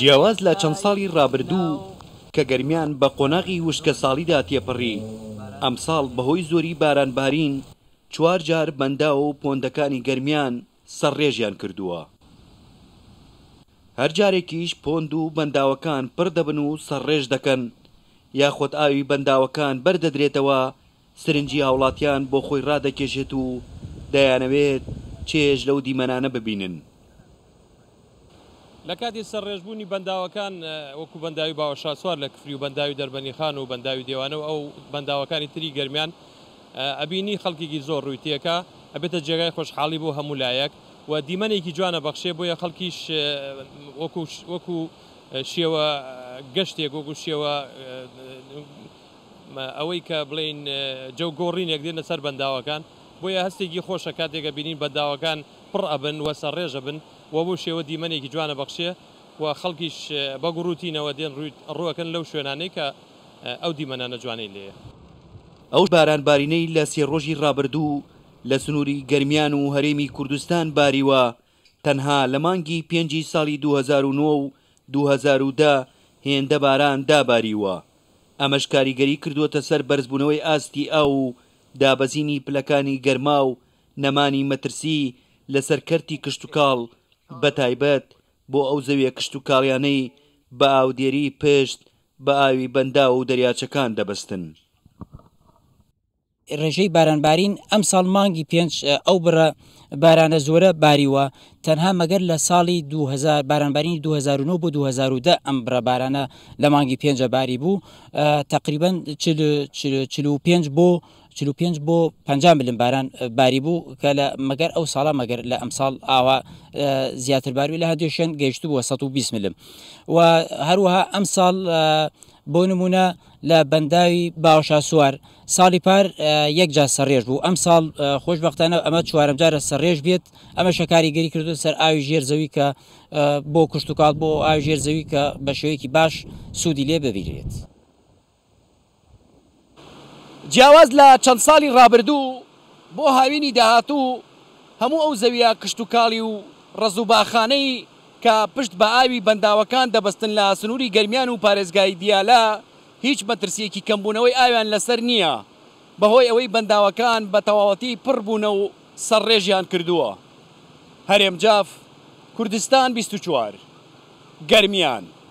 جیاواز لە چەند ساڵی ڕابردوو کە گەرمیان بە قۆناغی وشکە ساڵیدا تێپەڕی ئەمساڵ بەهۆی زۆری بارانبارین چوار جار بەندا و پۆندەکانی گەرمیان سەرڕێژیان کردووە هەر جارێکیش پۆند و بەنداوەکان پڕ دەبن و سەرڕێژ دەکەن یاخۆت ئاوی بەنداوەکان بەردەدرێتەوە سرنجی هاوڵاتیان بۆ خۆی ڕادەکێشێت و دەیانەوێت چێژ لەو دیمەنانە ببینن لە کاتی سەرڕێژبوونی بەنداوەکان وەکو بەنداوی باوەشا سووار لە کفری و بەنداوی دەربەنی خان و بەنداوی دێوانەوە ئەو بەنداوەکانی تری گەرمیان ئەبینی خەڵکیی زۆر ڕوویتیەکە ئەبێتە جێگای خۆشحاڵی بۆ هەمولایەک و دیمەنێکی جوانە بەخشێ بۆیە خەڵکیش وەکو شێوە گەشتێک وەکو شێوە ئەوەی کە بڵین جەوگۆڕینێک دێنە سەر بەنداوەکان بۆیە هەستێکی خۆشە کاتێکە بینین بەنداوەکان پڕ ئەبن وەسە ڕێژە بن و بۆ شێوە دیمەنێکی جوانە بەخشێ و خەڵکیش بەگوڕوتینەوە دێن ڕووەکەن لەو شوێنانەی کە ئەو دیمەنانە جوانەی لێە ئەوش باران بارینەی لە سێ ڕۆژی ڕابردوو لە سنووری گەرمیان و هەرێمی کوردستان باریوە تەنها لە مانگی پێنجی ساڵی 2009 و 2010 هێندە باران داباریوە ئەمەش کاریگەری کردووەتە سەر بەرزبوونەوەی ئاستی ئا و دابەزینی پلەکانی گەرما و نەمانی مەترسی لەسەر کەرتی کشتتوکاڵ بە تایبەت بۆ ئەو زەویە کشت و کاڵیانەی بە ئاودێری پشت بە ئاوی بەندا و دەریاچەکان دەبستن ڕێژەی بارانبارین ئەم ساڵ مانگی پێنج ئەو بڕە بارانە زۆرە باریوە تەنها مەگەر لە ساڵی 2000 بارانبارینی 2009 بۆ 2010 ئەم بڕەبارانە لە مانگی پێنجە باری بوو تقریبا 45 بۆ 45 بۆ 50 ملم باران باری بوو کە لە مەگەر ئەو ساڵا مەگەر لە ئەمساڵ ئاوا زیاتر باروی لە هەندێشێن گەیشت بووە 120 ملم و هەروەها ئەم ساڵ بۆ نمونە لە بەنداوی باوشا سووار ساڵی پار یەکجا سەرێژ بوو ئەم ساڵ خۆشببختانە ئەمە چوارم جارە سەرێژ بێت ئەمە شەکاری گەری کردو سەر ئاوی ژێر زەوی کە بۆ کوشتتوکات بۆ ئاوی ژێر زەوی کە بە شوەیەکی باش سوودی لێ ببیرێت. جیاواز لە چەند ساڵی ڕابردوو بۆ هاوینی داهاتوو هەموو ئەو زەویە کشتتوکاڵی و ڕزوباخانەی کە پشت بە ئاوی بەنداوەکان دەبستن لە سنووری گەرمیان و پارێزگای دیالە هیچ مەترسیەکی کەمبوونەوەی ئاویان لەسەر نییە بەهۆی ئەوەی بەنداوەکان بە تەواوەتی پڕبوونە و سەرڕێژیان کردووە هەرێم جاف کوردستان 24 گەرمیان.